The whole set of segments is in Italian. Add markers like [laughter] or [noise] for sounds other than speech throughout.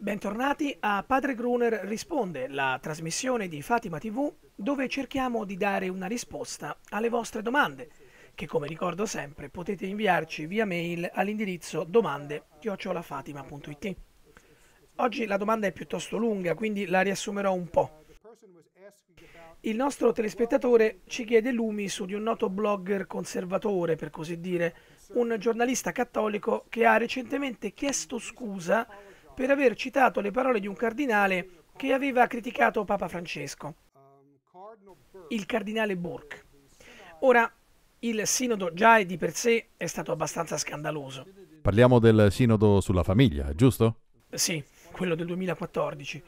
Bentornati a Padre Gruner Risponde, la trasmissione di Fatima TV dove cerchiamo di dare una risposta alle vostre domande che come ricordo sempre potete inviarci via mail all'indirizzo domande-fatima.it. Oggi la domanda è piuttosto lunga quindi la riassumerò un po'. Il nostro telespettatore ci chiede lumi su di un noto blogger conservatore, per così dire, un giornalista cattolico che ha recentemente chiesto scusa per aver citato le parole di un cardinale che aveva criticato Papa Francesco, il cardinale Bork. Ora, il sinodo già di per sé è stato abbastanza scandaloso. Parliamo del sinodo sulla famiglia, giusto? Sì, quello del 2014.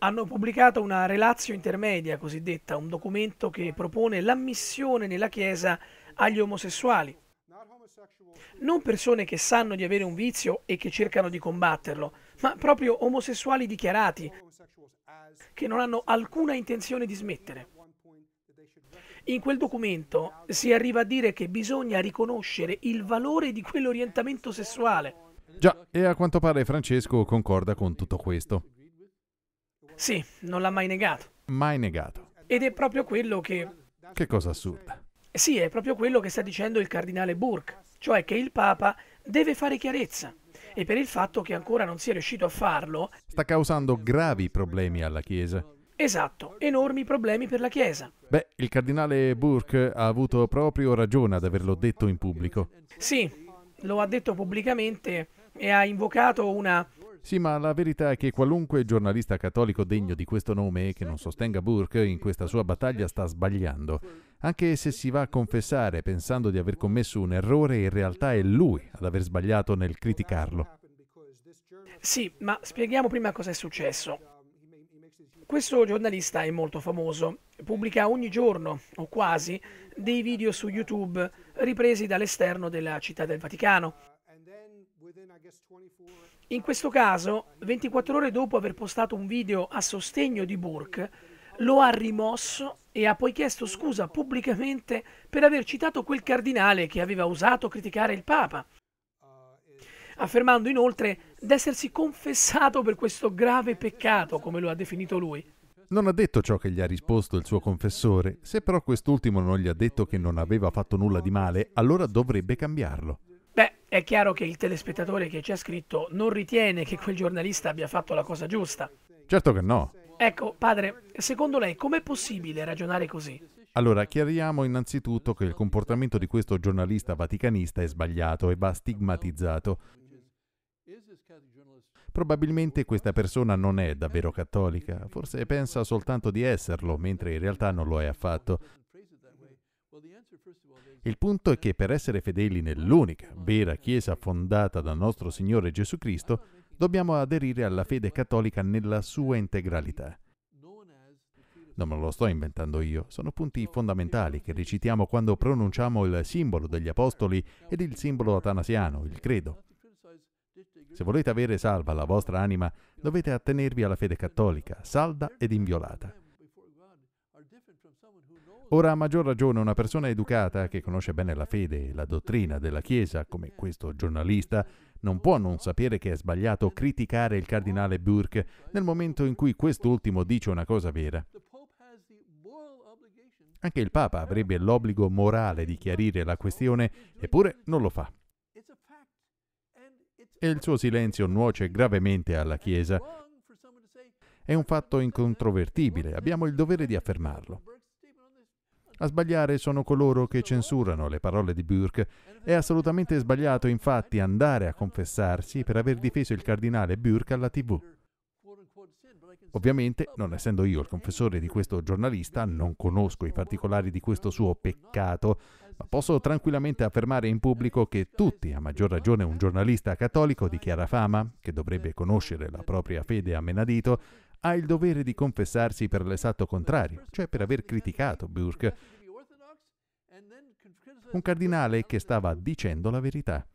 Hanno pubblicato una relazio intermedia cosiddetta, un documento che propone l'ammissione nella Chiesa agli omosessuali. Non persone che sanno di avere un vizio e che cercano di combatterlo, ma proprio omosessuali dichiarati, che non hanno alcuna intenzione di smettere. In quel documento si arriva a dire che bisogna riconoscere il valore di quell'orientamento sessuale. Già, e a quanto pare Francesco concorda con tutto questo. Sì, non l'ha mai negato. Mai negato. Ed è proprio quello che... Che cosa assurda. Sì, è proprio quello che sta dicendo il cardinale Burke, cioè che il Papa deve fare chiarezza e per il fatto che ancora non sia riuscito a farlo. Sta causando gravi problemi alla Chiesa. Esatto, enormi problemi per la Chiesa. Beh, il cardinale Burke ha avuto proprio ragione ad averlo detto in pubblico. Sì, lo ha detto pubblicamente e ha invocato una sì, ma la verità è che qualunque giornalista cattolico degno di questo nome che non sostenga Burke in questa sua battaglia sta sbagliando. Anche se si va a confessare pensando di aver commesso un errore, in realtà è lui ad aver sbagliato nel criticarlo. Sì, ma spieghiamo prima cosa è successo. Questo giornalista è molto famoso, pubblica ogni giorno, o quasi, dei video su YouTube ripresi dall'esterno della città del Vaticano. In questo caso, 24 ore dopo aver postato un video a sostegno di Burke, lo ha rimosso e ha poi chiesto scusa pubblicamente per aver citato quel cardinale che aveva osato criticare il Papa, affermando inoltre d'essersi confessato per questo grave peccato, come lo ha definito lui. Non ha detto ciò che gli ha risposto il suo confessore, se però quest'ultimo non gli ha detto che non aveva fatto nulla di male, allora dovrebbe cambiarlo. Beh, è chiaro che il telespettatore che ci ha scritto non ritiene che quel giornalista abbia fatto la cosa giusta. Certo che no, Ecco, padre, secondo lei com'è possibile ragionare così? Allora, chiariamo innanzitutto che il comportamento di questo giornalista vaticanista è sbagliato e va stigmatizzato. Probabilmente questa persona non è davvero cattolica, forse pensa soltanto di esserlo, mentre in realtà non lo è affatto. Il punto è che per essere fedeli nell'unica vera Chiesa fondata da nostro Signore Gesù Cristo, dobbiamo aderire alla fede cattolica nella sua integralità. Non me lo sto inventando io, sono punti fondamentali che recitiamo quando pronunciamo il simbolo degli apostoli ed il simbolo atanasiano, il credo. Se volete avere salva la vostra anima, dovete attenervi alla fede cattolica, salda ed inviolata. Ora a maggior ragione una persona educata che conosce bene la fede e la dottrina della Chiesa, come questo giornalista, non può non sapere che è sbagliato criticare il cardinale Burke nel momento in cui quest'ultimo dice una cosa vera. Anche il Papa avrebbe l'obbligo morale di chiarire la questione, eppure non lo fa. E il suo silenzio nuoce gravemente alla Chiesa. È un fatto incontrovertibile, abbiamo il dovere di affermarlo. A sbagliare sono coloro che censurano le parole di Burke. È assolutamente sbagliato infatti andare a confessarsi per aver difeso il cardinale Burke alla tv. Ovviamente, non essendo io il confessore di questo giornalista, non conosco i particolari di questo suo peccato, ma posso tranquillamente affermare in pubblico che tutti, a maggior ragione un giornalista cattolico di chiara fama, che dovrebbe conoscere la propria fede a menadito, ha il dovere di confessarsi per l'esatto contrario, cioè per aver criticato Burke, un cardinale che stava dicendo la verità.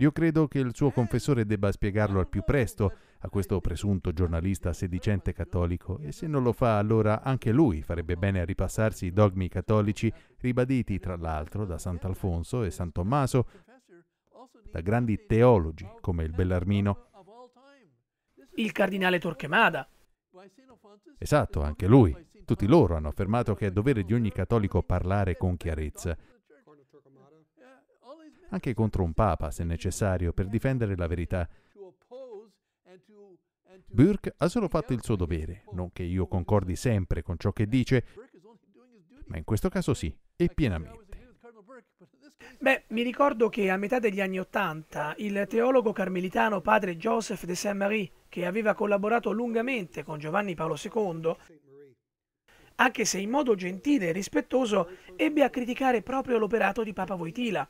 Io credo che il suo confessore debba spiegarlo al più presto a questo presunto giornalista sedicente cattolico e se non lo fa allora anche lui farebbe bene a ripassarsi i dogmi cattolici ribaditi tra l'altro da Sant'Alfonso e San Tommaso, da grandi teologi come il Bellarmino il cardinale Torquemada. Esatto, anche lui. Tutti loro hanno affermato che è dovere di ogni cattolico parlare con chiarezza, anche contro un papa se necessario, per difendere la verità. Burke ha solo fatto il suo dovere, non che io concordi sempre con ciò che dice, ma in questo caso sì, e pienamente. [laughs] Beh, mi ricordo che a metà degli anni Ottanta il teologo carmelitano padre Joseph de Saint-Marie, che aveva collaborato lungamente con Giovanni Paolo II, anche se in modo gentile e rispettoso, ebbe a criticare proprio l'operato di Papa Voitila.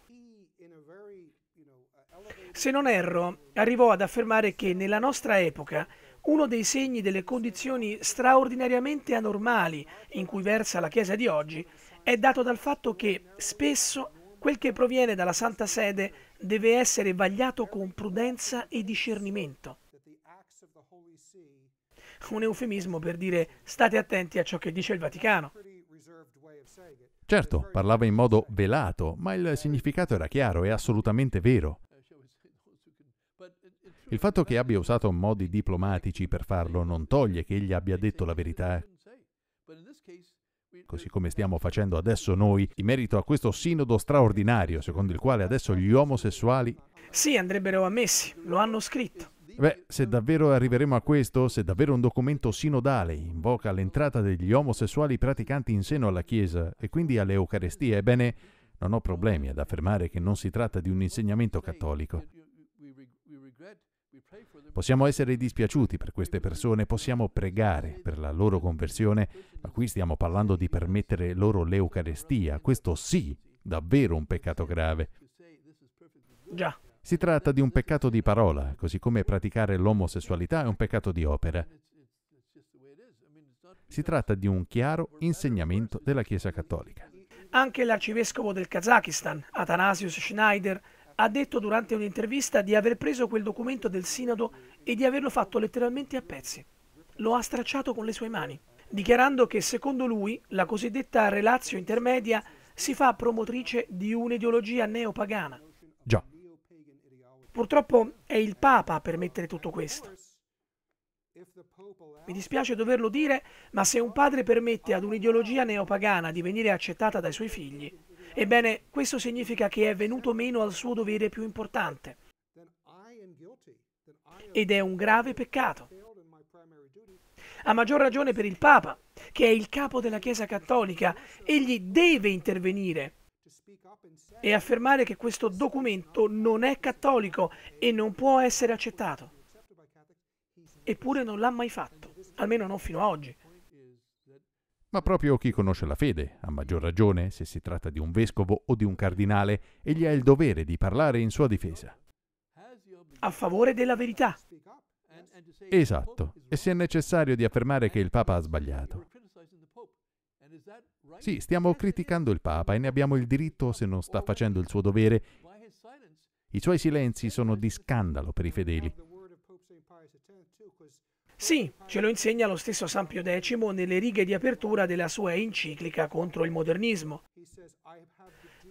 Se non erro, arrivò ad affermare che nella nostra epoca uno dei segni delle condizioni straordinariamente anormali in cui versa la Chiesa di oggi è dato dal fatto che spesso quel che proviene dalla Santa Sede deve essere vagliato con prudenza e discernimento. Un eufemismo per dire state attenti a ciò che dice il Vaticano. Certo, parlava in modo velato, ma il significato era chiaro e assolutamente vero. Il fatto che abbia usato modi diplomatici per farlo non toglie che egli abbia detto la verità così come stiamo facendo adesso noi, in merito a questo sinodo straordinario secondo il quale adesso gli omosessuali... Sì, andrebbero ammessi, lo hanno scritto. Beh, se davvero arriveremo a questo, se davvero un documento sinodale invoca l'entrata degli omosessuali praticanti in seno alla Chiesa e quindi alle Eucaristie, ebbene, non ho problemi ad affermare che non si tratta di un insegnamento cattolico. Possiamo essere dispiaciuti per queste persone, possiamo pregare per la loro conversione, ma qui stiamo parlando di permettere loro l'Eucarestia, questo sì, davvero un peccato grave. Già. Si tratta di un peccato di parola, così come praticare l'omosessualità è un peccato di opera. Si tratta di un chiaro insegnamento della Chiesa Cattolica. Anche l'arcivescovo del Kazakistan, Atanasius Schneider, ha detto durante un'intervista di aver preso quel documento del Sinodo e di averlo fatto letteralmente a pezzi. Lo ha stracciato con le sue mani, dichiarando che secondo lui la cosiddetta relazio intermedia si fa promotrice di un'ideologia neopagana. Già. Purtroppo è il Papa a permettere tutto questo. Mi dispiace doverlo dire, ma se un padre permette ad un'ideologia neopagana di venire accettata dai suoi figli, Ebbene, questo significa che è venuto meno al suo dovere più importante. Ed è un grave peccato. A maggior ragione per il Papa, che è il capo della Chiesa Cattolica, egli deve intervenire e affermare che questo documento non è cattolico e non può essere accettato. Eppure non l'ha mai fatto, almeno non fino ad oggi. Ma proprio chi conosce la fede, a maggior ragione se si tratta di un vescovo o di un cardinale, egli ha il dovere di parlare in sua difesa. A favore della verità. Esatto, e se è necessario di affermare che il Papa ha sbagliato. Sì, stiamo criticando il Papa e ne abbiamo il diritto se non sta facendo il suo dovere. I suoi silenzi sono di scandalo per i fedeli. Sì, ce lo insegna lo stesso San Pio X nelle righe di apertura della sua enciclica contro il modernismo.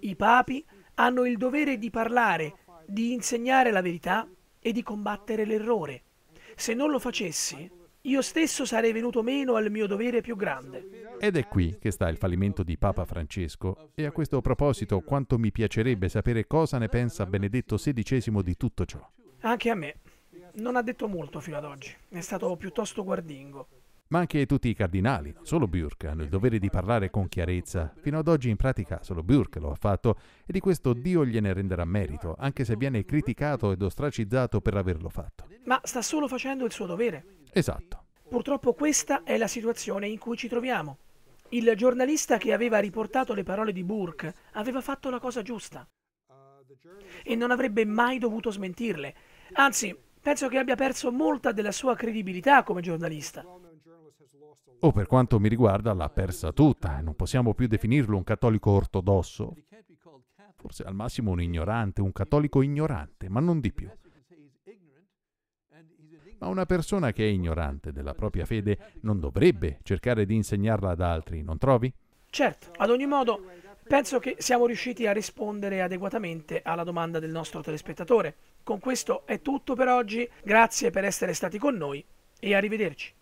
I papi hanno il dovere di parlare, di insegnare la verità e di combattere l'errore. Se non lo facessi, io stesso sarei venuto meno al mio dovere più grande. Ed è qui che sta il fallimento di Papa Francesco e a questo proposito quanto mi piacerebbe sapere cosa ne pensa Benedetto XVI di tutto ciò. Anche a me non ha detto molto fino ad oggi, è stato piuttosto guardingo. Ma anche tutti i cardinali, non solo Burke, hanno il dovere di parlare con chiarezza. Fino ad oggi in pratica solo Burke lo ha fatto e di questo Dio gliene renderà merito, anche se viene criticato ed ostracizzato per averlo fatto. Ma sta solo facendo il suo dovere. Esatto. Purtroppo questa è la situazione in cui ci troviamo. Il giornalista che aveva riportato le parole di Burke aveva fatto la cosa giusta e non avrebbe mai dovuto smentirle. Anzi, penso che abbia perso molta della sua credibilità come giornalista. O per quanto mi riguarda l'ha persa tutta, non possiamo più definirlo un cattolico ortodosso. Forse al massimo un ignorante, un cattolico ignorante, ma non di più. Ma una persona che è ignorante della propria fede non dovrebbe cercare di insegnarla ad altri, non trovi? Certo, ad ogni modo penso che siamo riusciti a rispondere adeguatamente alla domanda del nostro telespettatore. Con questo è tutto per oggi, grazie per essere stati con noi e arrivederci.